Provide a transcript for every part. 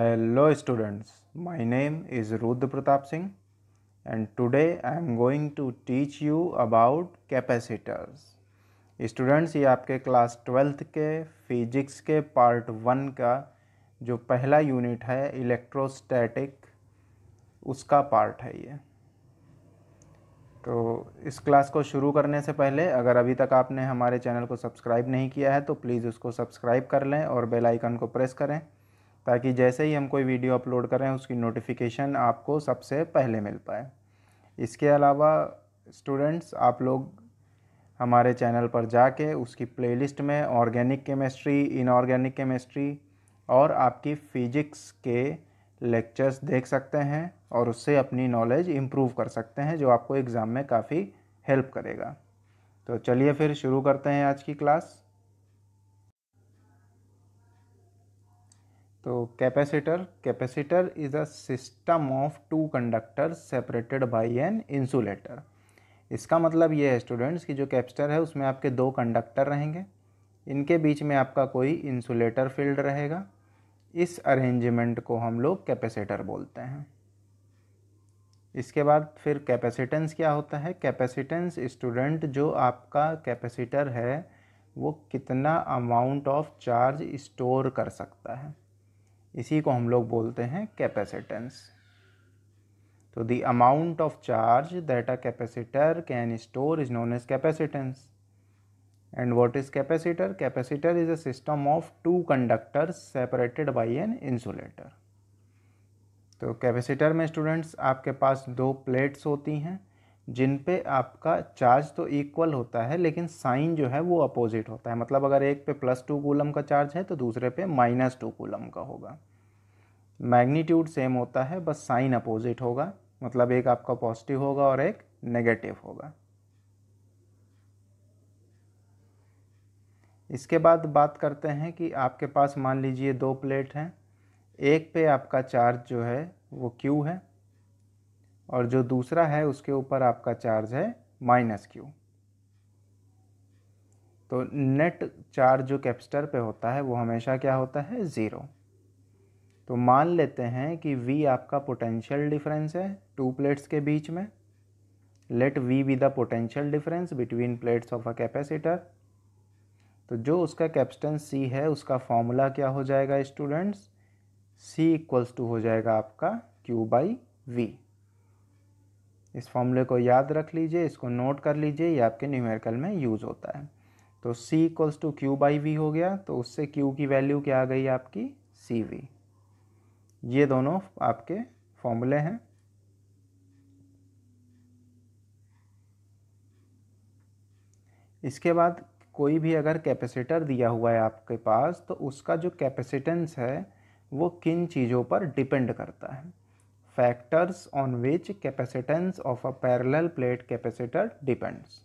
hello students my name is Rudra Pratap Singh and today I am going to teach you about capacitors students ये आपके class twelfth के physics के part one का जो पहला यूनिट है इलेक्ट्रोस्टैटिक उसका पार्ट है ये तो इस क्लास को शुरू करने से पहले अगर अभी तक आपने हमारे चैनल को सब्सक्राइब नहीं किया है तो प्लीज़ उसको सब्सक्राइब कर लें और बेलाइकन को प्रेस करें ताकि जैसे ही हम कोई वीडियो अपलोड करें उसकी नोटिफिकेशन आपको सबसे पहले मिल पाए इसके अलावा स्टूडेंट्स आप लोग हमारे चैनल पर जाके उसकी प्लेलिस्ट में ऑर्गेनिक केमिस्ट्री इनऑर्गेनिक केमिस्ट्री और आपकी फ़िजिक्स के लेक्चर्स देख सकते हैं और उससे अपनी नॉलेज इम्प्रूव कर सकते हैं जो आपको एग्ज़ाम में काफ़ी हेल्प करेगा तो चलिए फिर शुरू करते हैं आज की क्लास तो capacitor capacitor is a system of two conductor separated by an insulator इसका मतलब ये है स्टूडेंट्स कि जो कैपेसिटर है उसमें आपके दो कंडक्टर रहेंगे इनके बीच में आपका कोई इंसुलेटर फील्ड रहेगा इस अरेंजमेंट को हम लोग कैपेसिटर बोलते हैं इसके बाद फिर कैपेसिटेंस क्या होता है कैपेसिटेंस स्टूडेंट जो आपका कैपेसिटर है वो कितना अमाउंट ऑफ चार्ज स्टोर कर सकता है इसी को हम लोग बोलते हैं कैपेसिटेंस तो the amount of charge that a capacitor can store is known as capacitance and what is capacitor capacitor is a system of two conductor separated by an insulator तो कैपेसिटर में स्टूडेंट्स आपके पास दो plates होती हैं जिन पे आपका charge तो इक्वल होता है लेकिन साइन जो है वो अपोजिट होता है मतलब अगर एक पे प्लस टू कूलम का चार्ज है तो दूसरे पे माइनस टू कूलम का होगा मैग्नीट्यूड सेम होता है बस साइन अपोजिट होगा मतलब एक आपका पॉजिटिव होगा और एक नेगेटिव होगा इसके बाद बात करते हैं कि आपके पास मान लीजिए दो प्लेट हैं एक पे आपका चार्ज जो है वो क्यू है और जो दूसरा है उसके ऊपर आपका चार्ज है माइनस क्यू तो नेट चार्ज जो कैपेसिटर पे होता है वो हमेशा क्या होता है ज़ीरो तो मान लेते हैं कि V आपका पोटेंशियल डिफरेंस है टू प्लेट्स के बीच में let V be the potential difference between plates of a capacitor तो जो उसका कैपेसिटेंस C है उसका फॉर्मूला क्या हो जाएगा स्टूडेंट्स C इक्वल्स टू हो जाएगा आपका Q बाई वी इस फॉर्मूले को याद रख लीजिए इसको नोट कर लीजिए ये आपके न्यूमेरिकल में यूज़ होता है तो c equals to Q by V हो गया तो उससे q की वैल्यू क्या आ गई आपकी सी वी ये दोनों आपके फॉर्मूले हैं इसके बाद कोई भी अगर कैपेसिटर दिया हुआ है आपके पास तो उसका जो कैपेसिटेंस है वो किन चीज़ों पर डिपेंड करता है factors on which capacitance of a parallel plate capacitor depends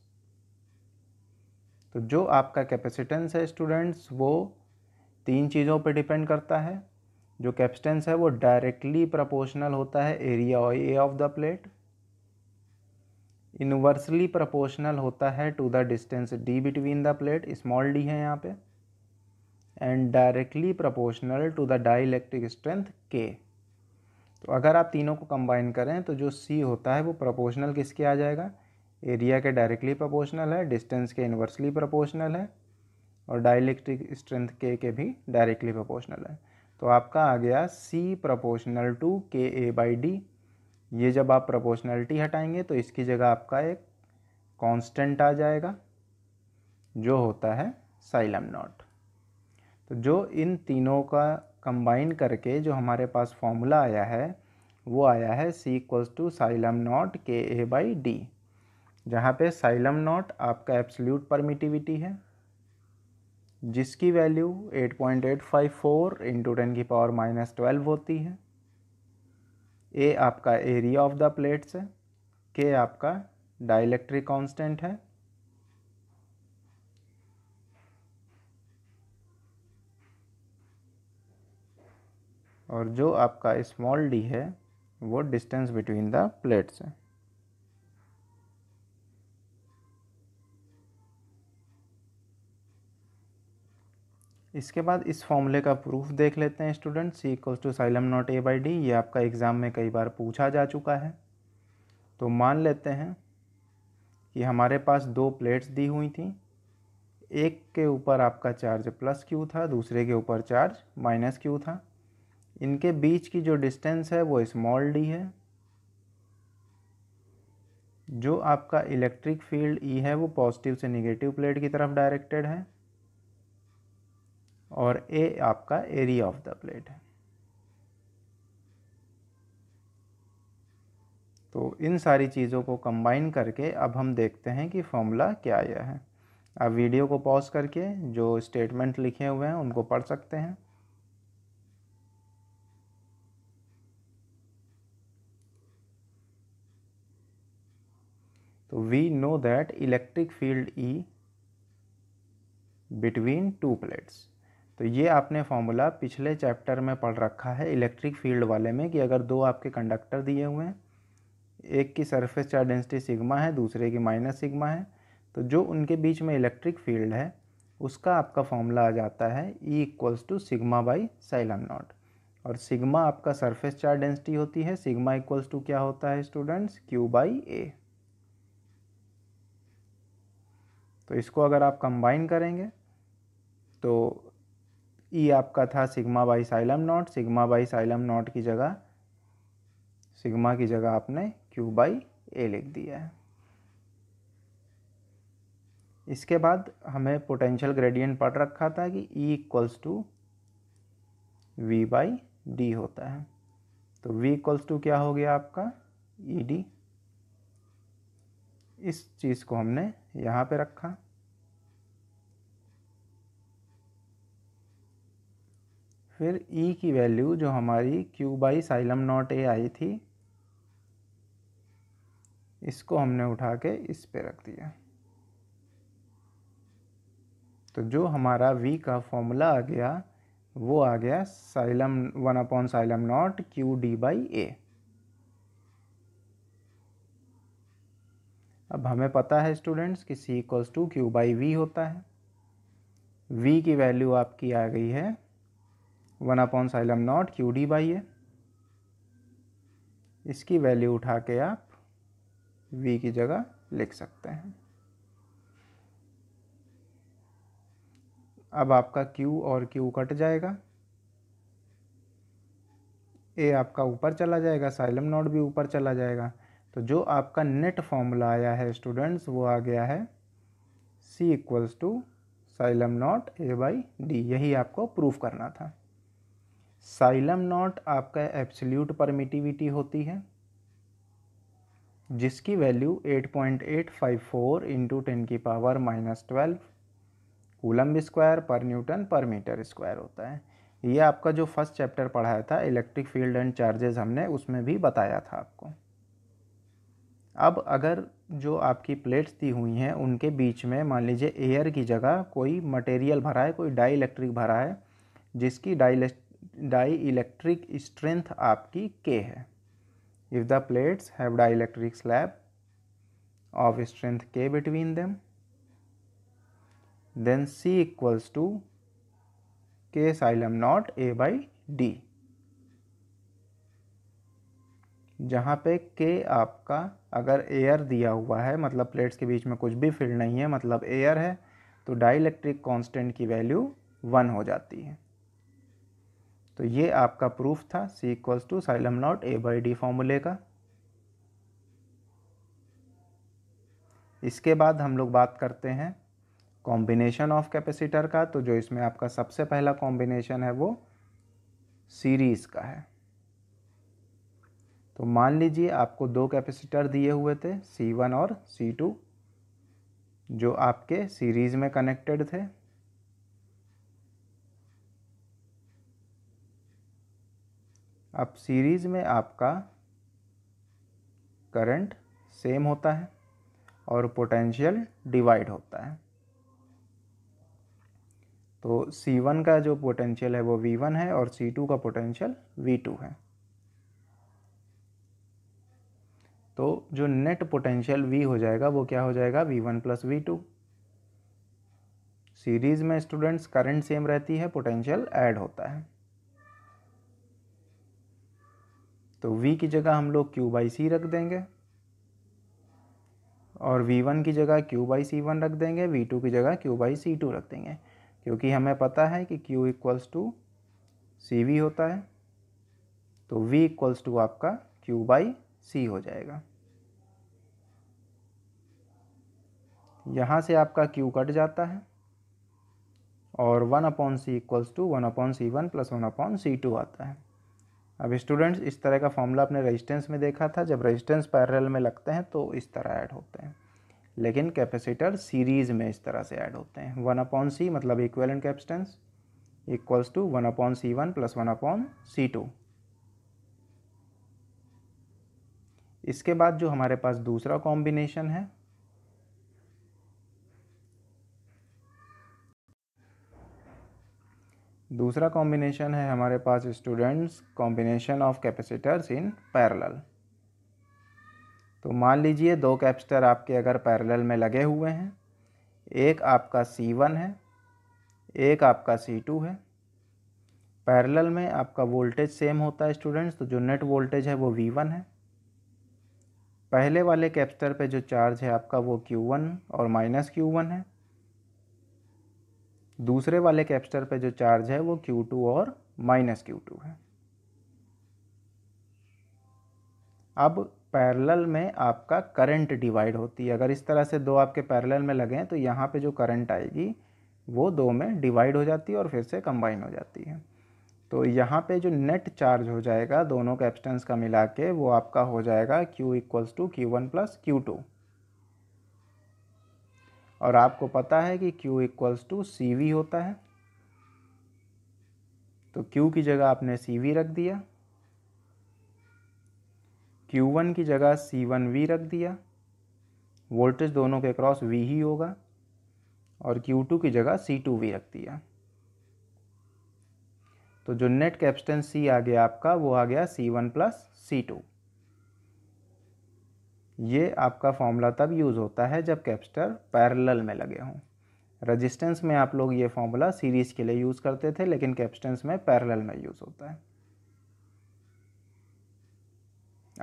तो जो आपका कैपेसिटेंस है स्टूडेंट्स वो तीन चीज़ों पे डिपेंड करता है जो कैपेसिटेंस है वो डायरेक्टली प्रोपोर्शनल होता है area A of the plate inversely proportional होता है to the distance D between the plate small D है यहाँ पे and directly proportional to the die strength K तो अगर आप तीनों को कंबाइन करें तो जो सी होता है वो प्रोपोर्शनल किसके आ जाएगा एरिया के डायरेक्टली प्रोपोर्शनल है डिस्टेंस के इन्वर्सली प्रोपोर्शनल है और डायलेक्ट्रिक स्ट्रेंथ के के भी डायरेक्टली प्रोपोर्शनल है तो आपका आ गया सी प्रोपोर्शनल टू के ए बाई डी ये जब आप प्रोपोर्शनलिटी हटाएंगे तो इसकी जगह आपका एक कांस्टेंट आ जाएगा जो होता है साइलम नॉट तो जो इन तीनों का कंबाइन करके जो हमारे पास फॉर्मूला आया है वो आया है C equals to epsilon naught K A by D जहाँ पे साइलम नॉट आपका एब्सल्यूट परमिटिविटी है जिसकी value 8.854 point eight five four into ten की पावर माइनस ट्वेल्व होती है ए आपका एरिया ऑफ द प्लेट्स है के आपका डाइलेक्ट्रिक कांस्टेंट है और जो आपका स्मॉल डी है वो डिस्टेंस बिटवीन द प्लेट्स है इसके बाद इस फॉर्मूले का प्रूफ देख लेते हैं student C equals to epsilon naught A by D ये आपका एग्ज़ाम में कई बार पूछा जा चुका है तो मान लेते हैं कि हमारे पास दो प्लेट्स दी हुई थी एक के ऊपर आपका चार्ज प्लस क्यू था दूसरे के ऊपर चार्ज माइनस क्यू था इनके बीच की जो डिस्टेंस है वो स्मॉल डी है जो आपका इलेक्ट्रिक फील्ड ई e है वो पॉजिटिव से नेगेटिव प्लेट की तरफ डायरेक्टेड है और ए आपका एरिया ऑफ द प्लेट है तो इन सारी चीज़ों को कंबाइन करके अब हम देखते हैं कि फॉर्मूला क्या आया है आप वीडियो को पॉज करके जो स्टेटमेंट लिखे हुए हैं उनको पढ़ सकते हैं we know that electric field E between two plates तो ये आपने फॉर्मूला पिछले चैप्टर में पढ़ रखा है इलेक्ट्रिक फील्ड वाले में कि अगर दो आपके कंडक्टर दिए हुए हैं एक की सरफेस चार्ज डेंसिटी सिग्मा है दूसरे की माइनस सिग्मा है तो जो उनके बीच में इलेक्ट्रिक फील्ड है उसका आपका फॉर्मूला आ जाता है E equals to sigma by epsilon naught और सिग्मा आपका सरफेस चार्ज डेंसिटी होती है सिग्मा इक्वल्स टू क्या होता है स्टूडेंट्स क्यू बाई ए तो इसको अगर आप कंबाइन करेंगे तो ई e आपका था sigma by epsilon naught sigma by epsilon naught की जगह सिग्मा की जगह आपने क्यू बाई ए लिख दिया है इसके बाद हमें पोटेंशियल ग्रेडियंट पढ़ रखा था कि E equals to V by D होता है तो वी इक्वल्स टू क्या हो गया आपका ई e डी इस चीज़ को हमने यहाँ पे रखा फिर e की वैल्यू जो हमारी q by epsilon naught A आई थी इसको हमने उठा के इस पे रख दिया तो जो हमारा v का फॉर्मूला आ गया वो आ गया epsilon one upon epsilon naught q D by A अब हमें पता है स्टूडेंट्स कि C equals to Q by V होता है वी की वैल्यू आपकी आ गई है one upon epsilon naught Q D by A इसकी वैल्यू उठा के आप वी की जगह लिख सकते हैं अब आपका क्यू और क्यू कट जाएगा ए आपका ऊपर चला जाएगा साइलम नॉट भी ऊपर चला जाएगा तो जो आपका नेट फॉर्मूला आया है स्टूडेंट्स वो आ गया है C equals to epsilon naught A by D यही आपको प्रूफ करना था साइलम नॉट आपका एब्सल्यूट परमिटिविटी होती है जिसकी value 8.854 point eight five four into ten की power minus twelve coulomb square पर न्यूटन पर मीटर स्क्वायर होता है ये आपका जो फर्स्ट चैप्टर पढ़ाया था इलेक्ट्रिक फील्ड एंड चार्जेस हमने उसमें भी बताया था आपको अब अगर जो आपकी प्लेट्स दी हुई हैं उनके बीच में मान लीजिए एयर की जगह कोई मटेरियल भरा है कोई डाई इलेक्ट्रिक भरा है जिसकी डाई डाई इलेक्ट्रिक स्ट्रेंथ आपकी के है if the plates have dielectric slab of strength K between them then C equals to K epsilon naught A by D जहाँ पे के आपका अगर एयर दिया हुआ है मतलब प्लेट्स के बीच में कुछ भी फील्ड नहीं है मतलब एयर है तो डाइलेक्ट्रिक कांस्टेंट की वैल्यू वन हो जाती है तो ये आपका प्रूफ था C equals to epsilon naught A by D फॉर्मूले का इसके बाद हम लोग बात करते हैं कॉम्बिनेशन ऑफ कैपेसिटर का तो जो इसमें आपका सबसे पहला कॉम्बिनेशन है वो सीरीज़ का है तो मान लीजिए आपको दो कैपेसिटर दिए हुए थे C1 और C2 जो आपके सीरीज़ में कनेक्टेड थे अब सीरीज़ में आपका करंट सेम होता है और पोटेंशियल डिवाइड होता है तो C1 का जो पोटेंशियल है वो V1 है और C2 का पोटेंशियल V2 है तो जो नेट पोटेंशियल वी हो जाएगा वो क्या हो जाएगा V one plus V two series में स्टूडेंट्स करंट सेम रहती है पोटेंशियल ऐड होता है तो v की जगह हम लोग q बाई सी रख देंगे और v1 की जगह q बाई सी वन रख देंगे v2 की जगह q बाई सी टू रख देंगे क्योंकि हमें पता है कि q इक्वल्स टू सी होता है तो v इक्वल्स टू आपका q बाई सी हो जाएगा यहाँ से आपका क्यू कट जाता है और one upon C equals to one upon C one plus one upon C two आता है अब स्टूडेंट्स इस तरह का फॉर्मूला आपने रेजिस्टेंस में देखा था जब रेजिस्टेंस पैरेलल में लगते हैं तो इस तरह ऐड होते हैं लेकिन कैपेसिटर सीरीज़ में इस तरह से ऐड होते हैं वन अपॉन सी मतलब equivalent capacitance equals to one upon C one plus one upon C two इसके बाद जो हमारे पास दूसरा कॉम्बिनेशन है दूसरा कॉम्बिनेशन है हमारे पास students combination of capacitors in parallel तो मान लीजिए दो कैपेसिटर आपके अगर पैरेलल में लगे हुए हैं एक आपका C1 है एक आपका C2 है पैरेलल में आपका वोल्टेज सेम होता है स्टूडेंट्स तो जो नेट वोल्टेज है वो V1 है पहले वाले कैप्स्टर पे जो चार्ज है आपका वो Q1 और माइनस क्यू है दूसरे वाले कैप्स्टर पे जो चार्ज है वो Q2 और माइनस क्यू है अब पैरेलल में आपका करंट डिवाइड होती है अगर इस तरह से दो आपके पैरेलल में लगे हैं तो यहाँ पे जो करंट आएगी वो दो में डिवाइड हो जाती है और फिर से कंबाइन हो जाती है तो यहाँ पे जो नेट चार्ज हो जाएगा दोनों कैप्सटेंस का मिला के वो आपका हो जाएगा Q equals to Q one plus Q two और आपको पता है कि Q equals to C V होता है तो Q की जगह आपने सी वी रख दिया Q1 की जगह C1V रख दिया वोल्टेज दोनों के क्रॉस V ही होगा और Q2 की जगह C2V रख दिया तो जो नेट कैप्सटेंस सी आ गया आपका वो आ गया C one plus C two ये आपका फॉर्मूला तब यूज़ होता है जब कैप्स्टर पैरेलल में लगे हों रेजिस्टेंस में आप लोग ये फॉर्मूला सीरीज़ के लिए यूज़ करते थे लेकिन कैपेसिटेंस में पैरेलल में यूज़ होता है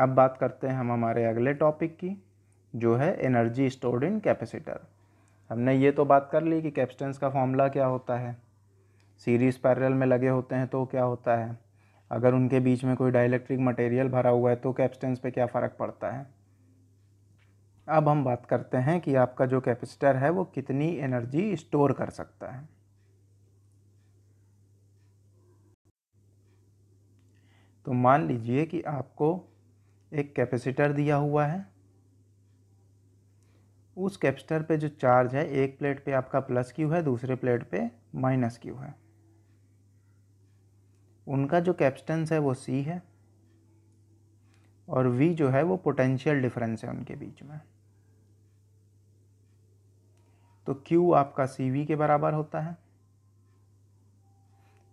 अब बात करते हैं हम हमारे अगले टॉपिक की जो है एनर्जी स्टोर्ड इन कैपेसिटर हमने ये तो बात कर ली कि कैपेसिटेंस का फॉर्मूला क्या होता है सीरीज पैरेलल में लगे होते हैं तो क्या होता है अगर उनके बीच में कोई डायलैक्ट्रिक मटेरियल भरा हुआ है तो कैप्सटेंस पे क्या फ़र्क पड़ता है अब हम बात करते हैं कि आपका जो कैपेसिटर है वो कितनी एनर्जी स्टोर कर सकता है तो मान लीजिए कि आपको एक कैपेसिटर दिया हुआ है उस कैपेसिटर पे जो चार्ज है एक प्लेट पे आपका प्लस क्यू है दूसरे प्लेट पे माइनस क्यू है उनका जो कैप्सटेंस है वो सी है और वी जो है वो पोटेंशियल डिफरेंस है उनके बीच में तो Q आपका सी वी के बराबर होता है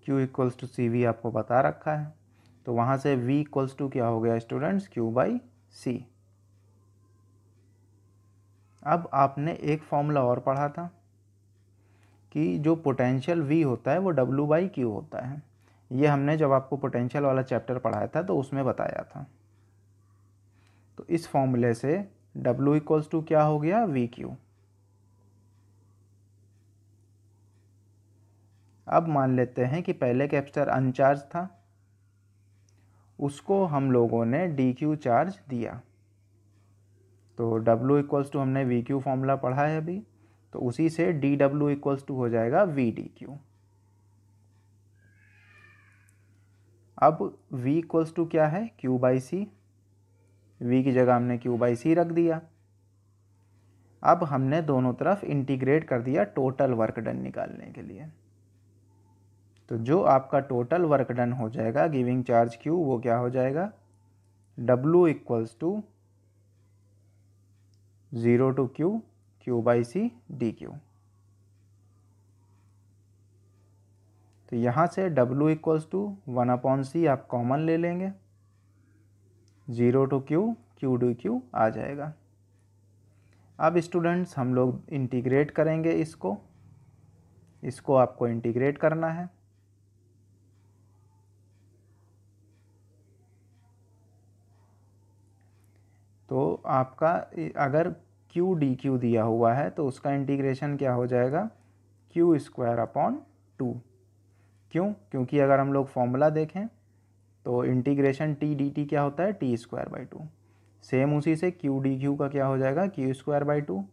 Q equals to C V आपको बता रखा है तो वहाँ से V इक्वल्स टू क्या हो गया स्टूडेंट्स Q बाई सी अब आपने एक फॉर्मूला और पढ़ा था कि जो पोटेंशियल V होता है वो W बाई क्यू होता है ये हमने जब आपको पोटेंशियल वाला चैप्टर पढ़ाया था तो उसमें बताया था तो इस फॉर्मूले से W इक्वल्स टू क्या हो गया वी क्यू अब मान लेते हैं कि पहले कैप्चर अनचार्ज था उसको हम लोगों ने डी क्यू चार्ज दिया तो W इक्वल्स टू हमने वी क्यू फॉर्मूला पढ़ा है अभी तो उसी से डी डब्ल्यू इक्वल्स टू हो जाएगा वी डी क्यू अब v इक्वल्स टू क्या है q बाई सी वी की जगह हमने q बाई सी रख दिया अब हमने दोनों तरफ इंटीग्रेट कर दिया टोटल वर्क डन निकालने के लिए तो जो आपका टोटल वर्क डन हो जाएगा गिविंग चार्ज q वो क्या हो जाएगा W equals to zero to Q Q by C D Q तो यहाँ से W equals to one upon C आप कॉमन ले लेंगे zero to Q Q to Q आ जाएगा अब स्टूडेंट्स हम लोग इंटीग्रेट करेंगे इसको इसको आपको इंटीग्रेट करना है तो आपका अगर क्यू डी क्यू दिया हुआ है तो उसका इंटीग्रेशन क्या हो जाएगा क्यू स्क्वायर अपॉन टू क्यों क्योंकि अगर हम लोग फॉर्मूला देखें तो इंटीग्रेशन टी डी टी क्या होता है T square by two same उसी से क्यू डी क्यू का क्या हो जाएगा Q square by two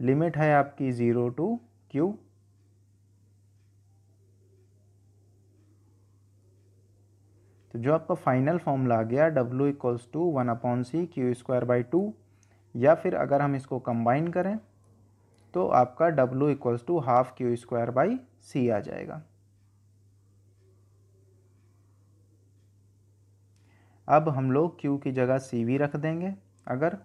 limit है आपकी ज़ीरो टू क्यू तो जो आपका फाइनल फॉर्मूला आ गया W equals to one upon C Q square by two या फिर अगर हम इसको कंबाइन करें तो आपका W equals to half Q square by C आ जाएगा अब हम लोग क्यू की जगह सी वी रख देंगे अगर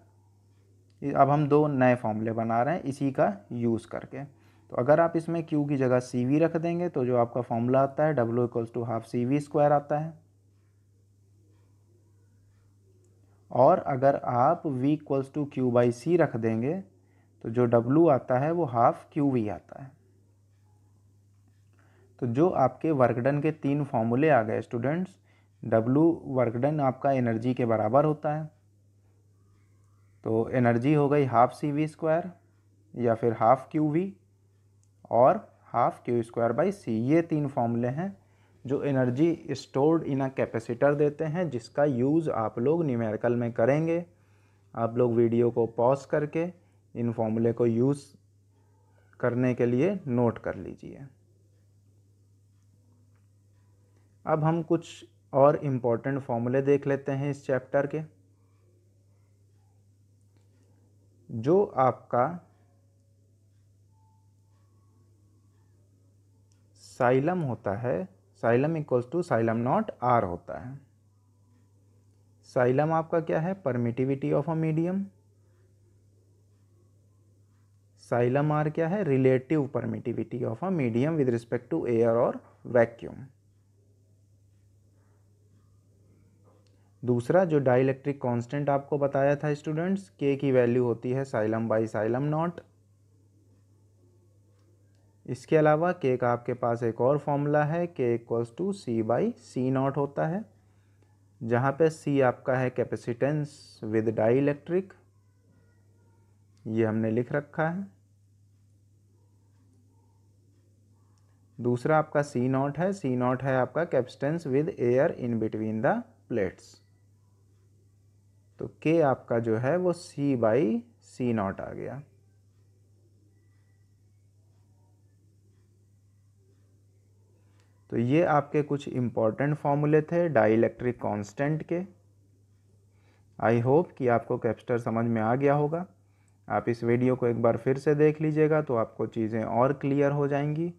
अब हम दो नए फॉर्मूले बना रहे हैं इसी का यूज़ करके तो अगर आप इसमें क्यू की जगह सी वी रख देंगे तो जो आपका फॉर्मूला आता है W equals to half C V square आता है और अगर आप v equals to Q by C रख देंगे तो जो w आता है वो हाफ क्यू वी आता है तो जो आपके वर्कडन के तीन फॉर्मूले आ गए स्टूडेंट्स डब्लू वर्कडन आपका एनर्जी के बराबर होता है तो एनर्जी हो गई हाफ सी वी स्क्वायर या फिर हाफ क्यू वी और half Q square by C ये तीन फॉर्मूले हैं जो energy stored in a capacitor देते हैं जिसका यूज़ आप लोग न्यूमेरिकल में करेंगे आप लोग वीडियो को पॉज करके इन फॉर्मूले को यूज़ करने के लिए नोट कर लीजिए अब हम कुछ और इम्पॉर्टेंट फॉर्मूले देख लेते हैं इस चैप्टर के जो आपका साइलम होता है epsilon equals to epsilon naught R होता है साइलम आपका क्या है permittivity of a medium epsilon R क्या है relative permittivity of a medium with respect to air और वैक्यूम दूसरा जो डाइलेक्ट्रिक कांस्टेंट आपको बताया था स्टूडेंट्स के की वैल्यू होती है साइलम बाई साइलम नॉट इसके अलावा के का आपके पास एक और फॉर्मूला है K equals to C by C naught होता है जहाँ पे सी आपका है कैपेसिटेंस विद डाइलेक्ट्रिक ये हमने लिख रखा है दूसरा आपका सी नॉट है सी नॉट है आपका capacitance with air in between the plates तो के आपका जो है वो सी बाई सी नॉट आ गया तो ये आपके कुछ इम्पॉर्टेंट फॉर्मूले थे डाइलेक्ट्रिक कांस्टेंट के आई होप कि आपको कैप्स्टर समझ में आ गया होगा आप इस वीडियो को एक बार फिर से देख लीजिएगा तो आपको चीज़ें और क्लियर हो जाएंगी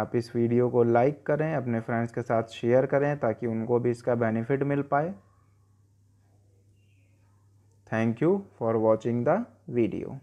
आप इस वीडियो को लाइक करें अपने फ्रेंड्स के साथ शेयर करें ताकि उनको भी इसका बेनिफिट मिल पाए thank you for watching the video